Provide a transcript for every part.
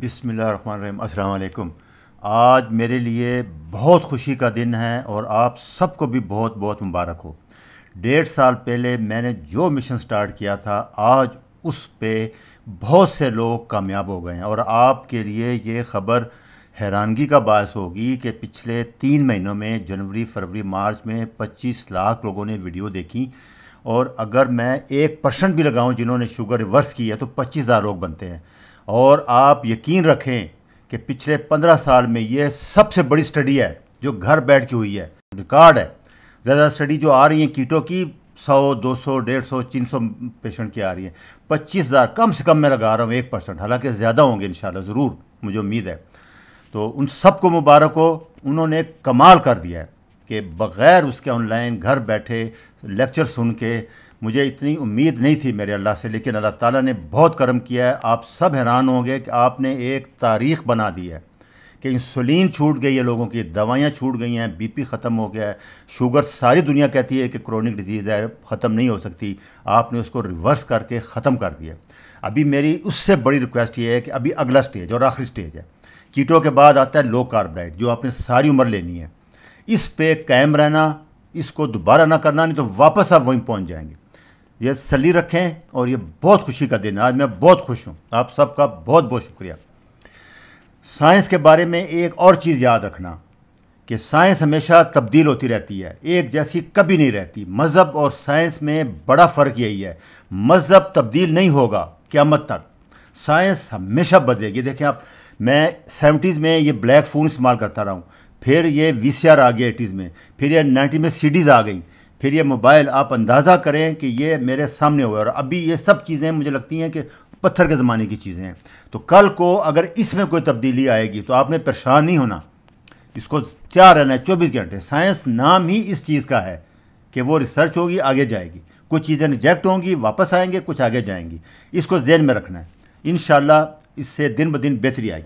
बिसमीम अलकुम आज मेरे लिए बहुत खुशी का दिन है और आप सबको भी बहुत बहुत मुबारक हो डेढ़ साल पहले मैंने जो मिशन स्टार्ट किया था आज उस पर बहुत से लोग कामयाब हो गए हैं और आपके लिए ये ख़बर हैरानगी का बायस होगी कि पिछले तीन महीनों में जनवरी फरवरी मार्च में 25 लाख लोगों ने वीडियो देखी और अगर मैं एक परसेंट भी लगाऊं जिन्होंने शुगर रिवर्स की है तो पच्चीस हज़ार लोग बनते हैं और आप यकीन रखें कि पिछले पंद्रह साल में ये सबसे बड़ी स्टडी है जो घर बैठ के हुई है रिकॉर्ड है ज़्यादा स्टडी जो आ रही है कीटों की सौ दो सौ डेढ़ सौ तीन सौ पेशेंट की आ रही है पच्चीस हज़ार कम से कम मैं लगा रहा हूँ एक परसेंट हालाँकि ज़्यादा होंगे इन ज़रूर मुझे उम्मीद है तो उन सबको मुबारक हो उन्होंने कमाल कर दिया है कि बग़ैर उसके ऑनलाइन घर बैठे लेक्चर सुन के मुझे इतनी उम्मीद नहीं थी मेरे अल्लाह से लेकिन अल्लाह ताला ने बहुत करम किया है आप सब हैरान होंगे कि आपने एक तारीख़ बना दी है कि इंसुलिन छूट गई है लोगों की दवाइयाँ छूट गई हैं बीपी ख़त्म हो गया है शुगर सारी दुनिया कहती है कि क्रोनिक डिजीज़ है ख़त्म नहीं हो सकती आपने उसको रिवर्स करके ख़त्म कर दिया अभी मेरी उससे बड़ी रिक्वेस्ट ये है कि अभी अगला स्टेज और आखिरी स्टेज है कीटों के बाद आता है लो कार्ब जो आपने सारी उम्र लेनी है इस पर कायम रहना इसको दोबारा ना करना नहीं तो वापस आप वहीं पहुंच जाएंगे ये सली रखें और ये बहुत खुशी का दिन है आज मैं बहुत खुश हूँ आप सबका बहुत बहुत शुक्रिया साइंस के बारे में एक और चीज़ याद रखना कि साइंस हमेशा तब्दील होती रहती है एक जैसी कभी नहीं रहती मज़हब और साइंस में बड़ा फ़र्क यही है मज़हब तब्दील नहीं होगा क़्यामत तक साइंस हमेशा बदलेगी देखें आप मैं सेवेंटीज़ में ये ब्लैक फ़ोन इस्तेमाल करता रहा हूँ फिर ये वी आ गया एटीज़ में फिर ये नाइन्टी में सीडीज़ आ गई फिर ये मोबाइल आप अंदाज़ा करें कि ये मेरे सामने हुआ और अभी ये सब चीज़ें मुझे लगती हैं कि पत्थर के ज़माने की चीज़ें हैं तो कल को अगर इसमें कोई तब्दीली आएगी तो आपने परेशान नहीं होना इसको क्या रहना है चौबीस घंटे साइंस नाम ही इस चीज़ का है कि वो रिसर्च होगी आगे जाएगी कुछ चीज़ें रिजेक्ट होंगी वापस आएंगे कुछ आगे जाएंगी इसको जेन में रखना है इन इससे दिन ब दिन बेहतरी आई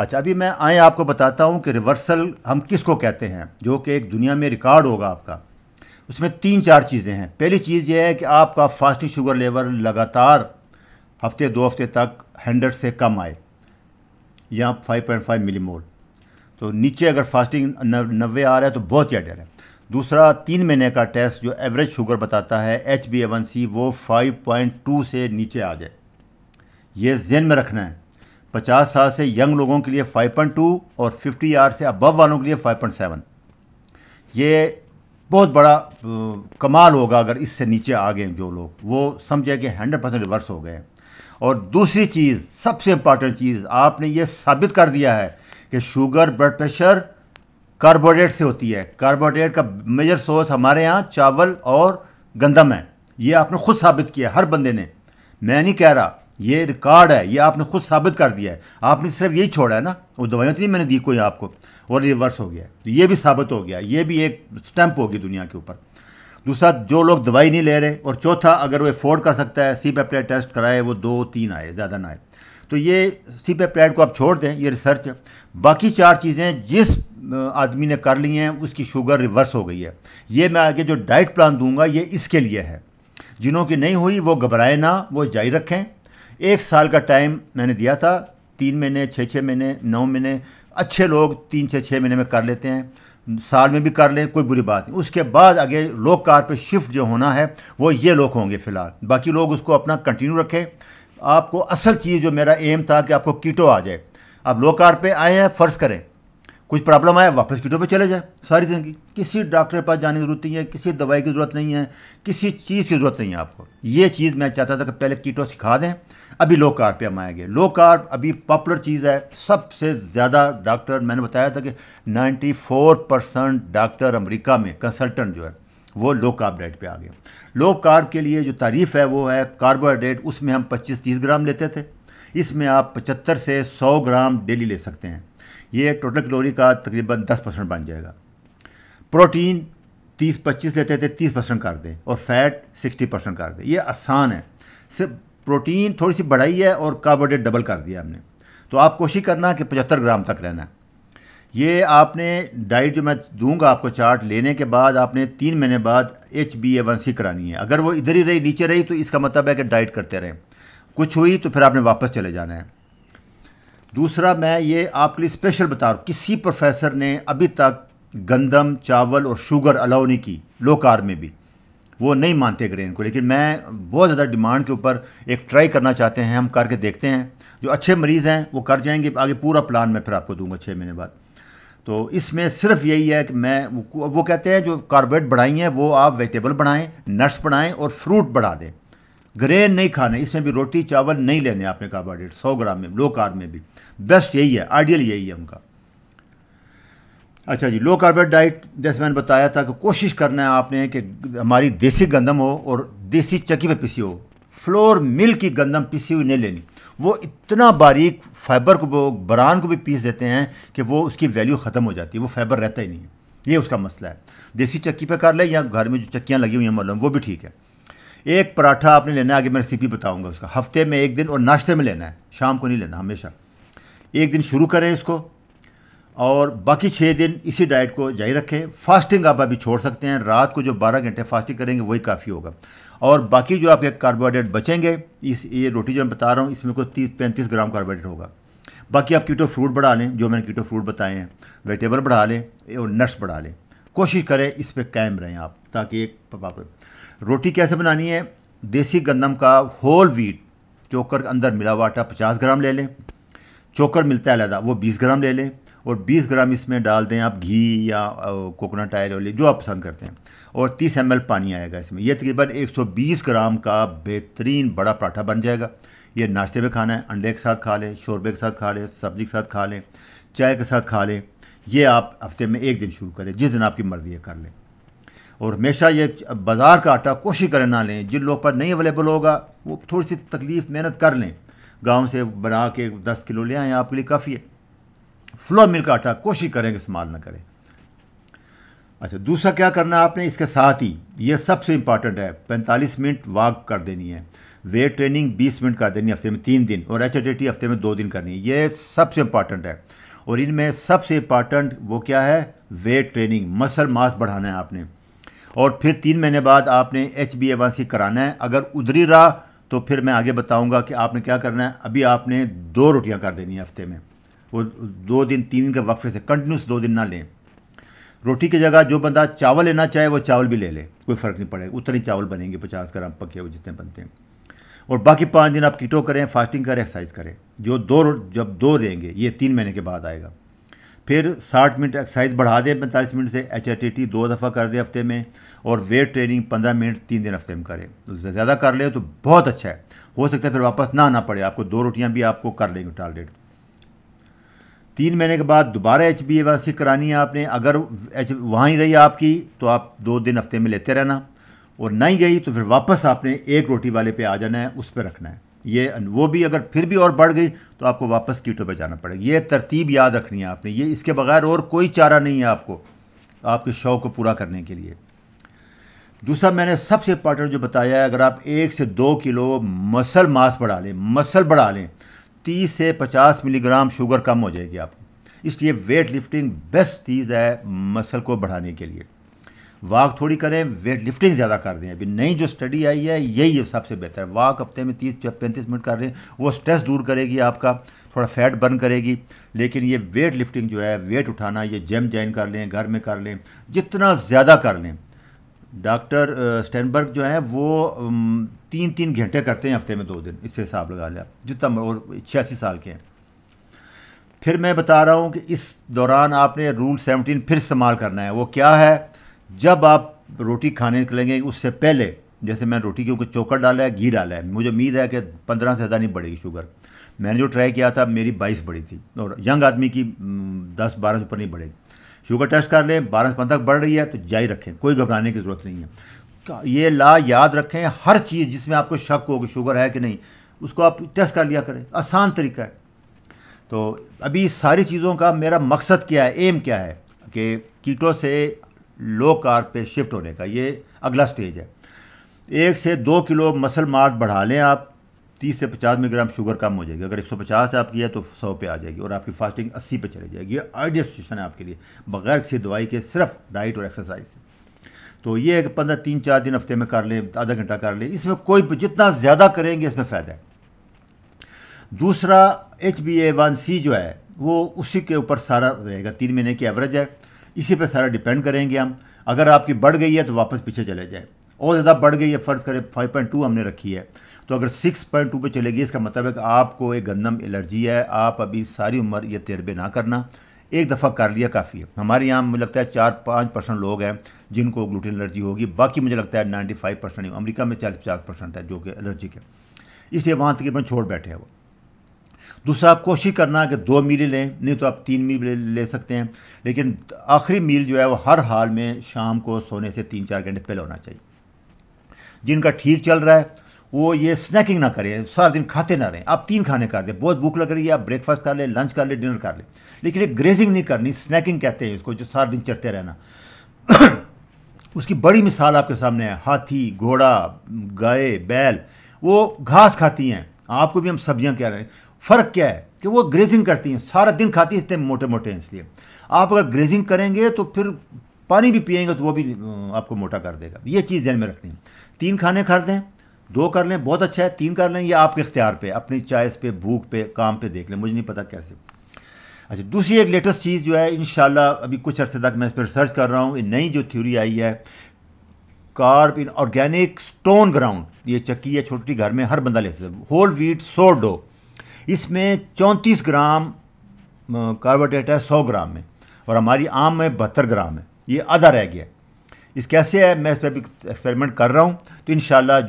अच्छा अभी मैं आए आपको बताता हूँ कि रिवर्सल हम किस को कहते हैं जो कि एक दुनिया में रिकॉर्ड होगा आपका उसमें तीन चार चीज़ें हैं पहली चीज़ यह है कि आपका फास्टिंग शुगर लेवल लगातार हफ्ते दो हफ्ते तक हंड्रेड से कम आए या five point five millimole तो नीचे अगर फास्टिंग नब्बे आ रहा है तो बहुत ही डर है दूसरा तीन महीने का टेस्ट जो एवरेज शुगर बताता है H B A one C वो फाइव पॉइंट टू से नीचे आ जाए ये जेन में रखना है पचास साल से यंग लोगों के लिए फाइव पॉइंट टू और फिफ्टी आर से अबव वालों के लिए फाइव पॉइंट सेवन ये बहुत बड़ा कमाल होगा अगर इससे नीचे आ गए जो लोग वो समझे कि हंड्रेड परसेंट रिवर्स हो गए और दूसरी चीज़ सबसे इम्पॉर्टेंट चीज़ आपने ये साबित कर दिया है कि शुगर ब्लड प्रेशर कार्बोहाइड्रेट से होती है कार्बोहाइड्रेट का मेजर सोर्स हमारे यहाँ चावल और गंदम है ये आपने खुद साबित किया हर बंदे ने मैं नहीं कह रहा ये रिकॉर्ड है ये आपने खुद साबित कर दिया है आपने सिर्फ यही छोड़ा है ना वो दवाइयाँ तो नहीं मैंने दी कोई आपको और रिवर्स हो गया है तो ये भी साबित हो गया ये भी एक स्टैंप होगी दुनिया के ऊपर दूसरा जो लोग दवाई नहीं ले रहे और चौथा अगर वो अफोर्ड कर सकता है सी पेप्टाइड टेस्ट कराए वो दो तीन आए ज़्यादा ना आए तो ये सी पेप्टाइड को आप छोड़ दें ये रिसर्च है बाकी चार चीज़ें जिस आदमी ने कर ली हैं उसकी शुगर रिवर्स हो गई है ये मैं आगे जो डाइट प्लान दूंगा ये इसके लिए है जिन्हों की नहीं हुई वो घबराए ना वो जारी रखें एक साल का टाइम मैंने दिया था तीन महीने छः छः महीने नौ महीने अच्छे लोग तीन छः छः महीने में कर लेते हैं साल में भी कर लें कोई बुरी बात नहीं उसके बाद आगे लोक कार पे शिफ्ट जो होना है वो ये लोग होंगे फिलहाल बाकी लोग उसको अपना कंटिन्यू रखें आपको असल चीज़ जो मेरा एम था कि आपको कीटो आ जाए आप लो कार पे आए हैं फ़र्ज़ करें कुछ प्रॉब्लम आए वापस कीटो पे चले जाए सारी ज़िंदगी किसी डॉक्टर के पास जाने की ज़रूरत नहीं है किसी दवाई की ज़रूरत नहीं है किसी चीज़ की ज़रूरत नहीं है आपको ये चीज़ मैं चाहता था कि पहले कीटो सिखा दें अभी लो कार्ब पे हम आएंगे लो कार्ब अभी पॉपुलर चीज़ है सबसे ज़्यादा डॉक्टर मैंने बताया था कि 94 परसेंट डॉक्टर अमेरिका में कंसल्टेंट जो है वो लो कार्ब डाइट पे आ गए लो कार्ब के लिए जो तारीफ है वो है कार्बोहाइड्रेट उसमें हम 25-30 ग्राम लेते थे इसमें आप पचहत्तर से सौ ग्राम डेली ले सकते हैं ये टोटल कैलोरी का तकरीबन दस परसेंट बन जाएगा प्रोटीन 30-25 लेते थे 30 परसेंट कर दें और फैट 60 परसेंट कर दें ये आसान है सिर्फ प्रोटीन थोड़ी सी बढ़ाई है और कार्बोहाइड्रेट डबल कर दिया हमने तो आप कोशिश करना कि पचहत्तर ग्राम तक रहना है ये आपने डाइट जो मैं दूंगा आपको चार्ट लेने के बाद आपने तीन महीने बाद H B A one C करानी है अगर वो इधर ही रही नीचे रही तो इसका मतलब है कि डाइट करते रहें कुछ हुई तो फिर आपने वापस चले जाना है दूसरा मैं ये आपके लिए स्पेशल बता रहा हूँ किसी प्रोफेसर ने अभी तक गंदम चावल और शुगर अलाउ नहीं की लो कार में भी वो नहीं मानते ग्रेन को लेकिन मैं बहुत ज़्यादा डिमांड के ऊपर एक ट्राई करना चाहते हैं हम करके देखते हैं जो अच्छे मरीज़ हैं वो कर जाएंगे आगे पूरा प्लान मैं फिर आपको दूंगा छः महीने बाद तो इसमें सिर्फ यही है कि मैं वो, कहते हैं जो कार्बोरेट बढ़ाई हैं वो आप वेजिटेबल बढ़ाएँ नट्स बढ़ाएँ और फ्रूट बढ़ा दें ग्रेन नहीं खाने इसमें भी रोटी चावल नहीं लेने आपने कार्बोहाइड्रेट सौ ग्राम में लो कार्ब में भी बेस्ट यही है आइडियल यही है उनका अच्छा जी लो कार्बेट डाइट जैसे मैंने बताया था कि कोशिश करना है आपने कि हमारी देसी गंदम हो और देसी चक्की पर पिसी हो फ्लोर मिल की गंदम पिसी हुई नहीं लेनी वो इतना बारीक फाइबर को बरान को भी पीस देते हैं कि वो उसकी वैल्यू ख़त्म हो जाती है वो फाइबर रहता ही नहीं है ये उसका मसला है देसी चक्की पे कर ले या घर में जो चक्कियाँ लगी हुई हैं मालूम वो भी ठीक है एक पराठा आपने लेना है आगे मैं रेसिपी बताऊँगा उसका हफ्ते में एक दिन और नाश्ते में लेना है शाम को नहीं लेना हमेशा एक दिन शुरू करें इसको और बाकी छः दिन इसी डाइट को जारी रखें फास्टिंग आप अभी छोड़ सकते हैं रात को जो बारह घंटे फास्टिंग करेंगे वही काफ़ी होगा और बाकी जो आपके कार्बोहाइड्रेट बचेंगे इस ये रोटी जो मैं बता रहा हूँ इसमें कोई तीस पैंतीस ग्राम कार्बोहाइड्रेट होगा बाकी आप कीटो फ्रूट बढ़ा लें जो मैंने कीटो फ्रूट बताए हैं वेजिटेबल बढ़ा लें और नट्स बढ़ा लें कोशिश करें इस पर कायम रहें आप ताकि एक पापा रोटी कैसे बनानी है देसी गंदम का होल वीट चोकर अंदर मिला हुआ आटा पचास ग्राम ले लें चोकर मिलता है अलहदा वो बीस ग्राम ले लें और 20 ग्राम इसमें डाल दें आप घी या कोकोनट ऑयल वाली जो आप पसंद करते हैं और 30 एम पानी आएगा इसमें यह तकरीबन 120 ग्राम का बेहतरीन बड़ा पराठा बन जाएगा ये नाश्ते में खाना है अंडे के साथ खा लें शोरबे के साथ खा लें सब्जी के साथ खा लें चाय के साथ खा लें ये आप हफ्ते में एक दिन शुरू करें जिस दिन आपकी मर्ज़ी है कर लें और हमेशा ये बाज़ार का आटा कोशिश करें ना लें जिन लोग पर नहीं अवेलेबल होगा वो थोड़ी सी तकलीफ़ मेहनत कर लें गाँव से बना के दस किलो ले आएँ आपके लिए काफ़ी है फ्लो मिल का आटा कोशिश करें इस्तेमाल ना करें अच्छा दूसरा क्या करना है आपने इसके साथ ही ये सबसे इम्पॉर्टेंट है 45 मिनट वॉक कर देनी है वेट ट्रेनिंग 20 मिनट कर देनी है हफ्ते में तीन दिन और एच हफ्ते में दो दिन करनी है ये सबसे इम्पॉर्टेंट है और इनमें सबसे इम्पॉर्टेंट वो क्या है वेट ट्रेनिंग मसल मास बढ़ाना है आपने और फिर तीन महीने बाद आपने एच बी कराना है अगर उधरी रहा तो फिर मैं आगे बताऊँगा कि आपने क्या करना है अभी आपने दो रोटियाँ कर देनी है हफ्ते में वो दो दिन तीन दिन के वक्फे से कंटिन्यूस दो दिन ना लें रोटी की जगह जो बंदा चावल लेना चाहे वो चावल भी ले ले कोई फ़र्क नहीं पड़ेगा उतने चावल बनेंगे पचास ग्राम पके हुए जितने बनते हैं और बाकी पाँच दिन आप कीटो करें फास्टिंग करें एक्सरसाइज करें जो दो जब दो देंगे ये तीन महीने के बाद आएगा फिर साठ मिनट एक्सरसाइज बढ़ा दें पैंतालीस मिनट से एच टी दो दफ़ा कर दें हफ्ते में और वेट ट्रेनिंग पंद्रह मिनट तीन दिन हफ्ते में करें तो ज़्यादा कर ले तो बहुत अच्छा है हो सकता है फिर वापस ना आना पड़े आपको दो रोटियाँ भी आपको कर लेंगे टारगेट तीन महीने के बाद दोबारा एच बी ए करानी है आपने अगर एच वहाँ ही रही आपकी तो आप दो दिन हफ्ते में लेते रहना और नहीं गई तो फिर वापस आपने एक रोटी वाले पे आ जाना है उस पर रखना है ये वो भी अगर फिर भी और बढ़ गई तो आपको वापस कीटों पे जाना पड़ेगा ये तरतीब याद रखनी है आपने ये इसके बगैर और कोई चारा नहीं है आपको आपके शौक़ को पूरा करने के लिए दूसरा मैंने सबसे इम्पॉर्टेंट जो बताया है अगर आप एक से दो किलो मसल मास बढ़ा लें मसल बढ़ा लें 30 से 50 मिलीग्राम शुगर कम हो जाएगी आपकी इसलिए वेट लिफ्टिंग बेस्ट चीज़ है मसल को बढ़ाने के लिए वाक थोड़ी करें वेट लिफ्टिंग ज़्यादा कर दें अभी नई जो स्टडी आई है यही है सबसे बेहतर वाक हफ्ते में तीस या पैंतीस मिनट कर रहे हैं वो स्ट्रेस दूर करेगी आपका थोड़ा फैट बर्न करेगी लेकिन ये वेट लिफ्टिंग जो है वेट उठाना ये जिम ज्वाइन कर लें घर में कर लें जितना ज़्यादा कर लें डॉक्टर स्टैनबर्ग जो है वो तीन तीन घंटे करते हैं हफ्ते में दो दिन इससे हिसाब लगा लिया जितना और छियासी साल के हैं फिर मैं बता रहा हूँ कि इस दौरान आपने रूल सेवनटीन फिर इस्तेमाल करना है वो क्या है जब आप रोटी खाने निकलेंगे उससे पहले जैसे मैंने रोटी के ऊपर चोकर डाला है घी डाला है मुझे उम्मीद है कि पंद्रह से ज़्यादा नहीं बढ़ेगी शुगर मैंने जो ट्राई किया था मेरी बाईस बढ़ी थी और यंग आदमी की दस बारह से ऊपर नहीं बढ़ेगी शुगर टेस्ट कर लें बारह तक बढ़ रही है तो जारी रखें कोई घबराने की ज़रूरत नहीं है तो ये ला याद रखें हर चीज़ जिसमें आपको शक हो कि शुगर है कि नहीं उसको आप टेस्ट कर लिया करें आसान तरीका है तो अभी सारी चीज़ों का मेरा मकसद क्या है एम क्या है कि कीटो से लो कार पे शिफ्ट होने का ये अगला स्टेज है एक से दो किलो मसल मार्च बढ़ा लें आप तीस से पचास मिलीग्राम शुगर कम हो जाएगी अगर एक सौ पचास आपकी है तो सौ पे आ जाएगी और आपकी फास्टिंग अस्सी पे चली जाएगी ये आइडियल सिचुएशन है आपके लिए बगैर किसी दवाई के सिर्फ डाइट और एक्सरसाइज से तो ये एक पंद्रह तीन चार दिन हफ्ते में कर लें आधा घंटा कर लें इसमें कोई जितना ज़्यादा करेंगे इसमें फ़ायदा है दूसरा H B A one C जो है वो उसी के ऊपर सारा रहेगा तीन महीने की एवरेज है इसी पर सारा डिपेंड करेंगे हम अगर आपकी बढ़ गई है तो वापस पीछे चले जाए और ज़्यादा बढ़ गई है फ़र्ज़ करें फाइव पॉइंट टू हमने रखी है तो अगर सिक्स पॉइंट टू पर चलेगी इसका मतलब है कि आपको एक गंदम एलर्जी है आप अभी सारी उम्र ये तजर्बे ना करना एक दफ़ा कर लिया काफ़ी है हमारे यहाँ मुझे लगता है चार पाँच परसेंट लोग हैं जिनको ग्लूटेन एलर्जी होगी बाकी मुझे लगता है नाइन्टी फाइव परसेंट अमरीका में चालीस पचास परसेंट है जो कि एलर्जिक है इसलिए वहाँ तकरीबन छोड़ बैठे हैं वो दूसरा आप कोशिश करना कि दो मील लें नहीं तो आप तीन मील ले, ले सकते हैं लेकिन आखिरी मील जो है वो हर हाल में शाम को सोने से तीन चार घंटे पहले होना चाहिए जिनका ठीक चल रहा है वो ये स्नैकिंग ना करें सारा दिन खाते ना रहें आप तीन खाने कर दें बहुत भूख लग रही है आप ब्रेकफास्ट कर लें लंच कर लें डिनर कर लें लेकिन एक ग्रेजिंग नहीं करनी स्नैकिंग कहते हैं इसको जो सारा दिन चढ़ते रहना उसकी बड़ी मिसाल आपके सामने है हाथी घोड़ा गाय बैल वो घास खाती हैं आपको भी हम सब्जियां कह रहे हैं फ़र्क क्या है कि वो ग्रेजिंग करती हैं सारा दिन खाती हैं इतने मोटे मोटे हैं इसलिए आप अगर ग्रेजिंग करेंगे तो फिर पानी भी पिएंगे तो वो भी आपको मोटा कर देगा ये चीज़ ध्यान में रखनी है तीन खाने खाते हैं दो कर लें बहुत अच्छा है तीन कर लें ये आपके इख्तियार पे अपनी चॉइस पे भूख पे काम पे देख लें मुझे नहीं पता कैसे अच्छा दूसरी एक लेटेस्ट चीज़ जो है इन अभी कुछ अर्से तक मैं इस पर रिसर्च कर रहा हूँ ये नई जो थ्योरी आई है carb in organic stone ground ये चक्की है छोटी घर में हर बंदा ले सकता होल व्हीट सो डो इसमें चौंतीस ग्राम कार्बोडेट है सौ ग्राम में और हमारी आम में बहत्तर ग्राम है ये आधा रह गया इस कैसे है मैं इस पर एक्सपेरिमेंट कर रहा हूँ तो इन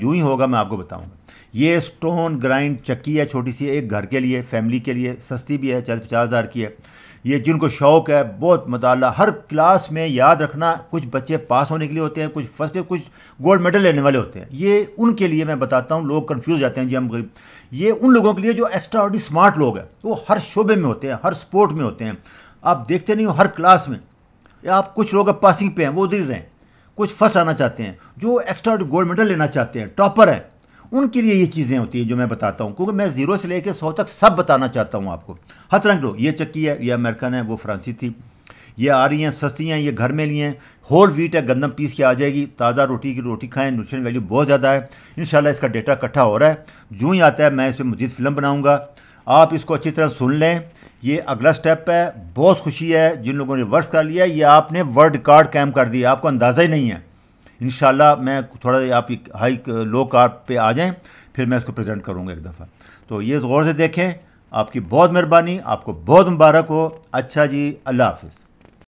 जो ही होगा मैं आपको बताऊँगा ये स्टोन ग्राइंड चक्की है छोटी सी एक घर के लिए फैमिली के लिए सस्ती भी है चालीस पचास हज़ार की है ये जिनको शौक़ है बहुत मताल हर क्लास में याद रखना कुछ बच्चे पास होने के लिए होते हैं कुछ फर्स्ट में कुछ गोल्ड मेडल लेने वाले होते हैं ये उनके लिए मैं बताता हूँ लोग कन्फ्यूज जाते हैं जी हम गरीब ये उन लोगों के लिए जो एक्स्ट्रा ऑर्डी स्मार्ट लोग हैं वो हर शोबे में होते हैं हर स्पोर्ट में होते हैं आप देखते नहीं हो हर क्लास में आप कुछ लोग अब पासिंग पे हैं वो उधर ही रहें कुछ फर्स्ट आना चाहते हैं जो एक्स्ट्रा गोल्ड मेडल लेना चाहते हैं टॉपर हैं उनके लिए ये चीज़ें होती हैं जो मैं बताता हूँ क्योंकि मैं जीरो से लेकर सौ तक सब बताना चाहता हूँ आपको हर तरह लोग ये चक्की है ये अमेरिकन है वो फ्रांसी थी ये आ रही हैं सस्ती हैं ये घर में लिए हैं होल व्हीट है गंदम पीस के आ जाएगी ताज़ा रोटी की रोटी खाएं न्यूट्रिशन वैल्यू बहुत ज़्यादा है इन इसका डेटा इकट्ठा हो रहा है जूँ ही आता है मैं इस पर मजीद फिल्म बनाऊँगा आप इसको अच्छी तरह सुन लें ये अगला स्टेप है बहुत खुशी है जिन लोगों ने वर्ष कर लिया ये आपने वर्ल्ड रिकॉर्ड कैम कर दिया आपको अंदाज़ा ही नहीं है इन मैं थोड़ा आप हाई लो कार्ड पे आ जाएं फिर मैं उसको प्रेजेंट करूँगा एक दफ़ा तो ये गौर से देखें आपकी बहुत मेहरबानी आपको बहुत मुबारक हो अच्छा जी अल्लाह हाफिज़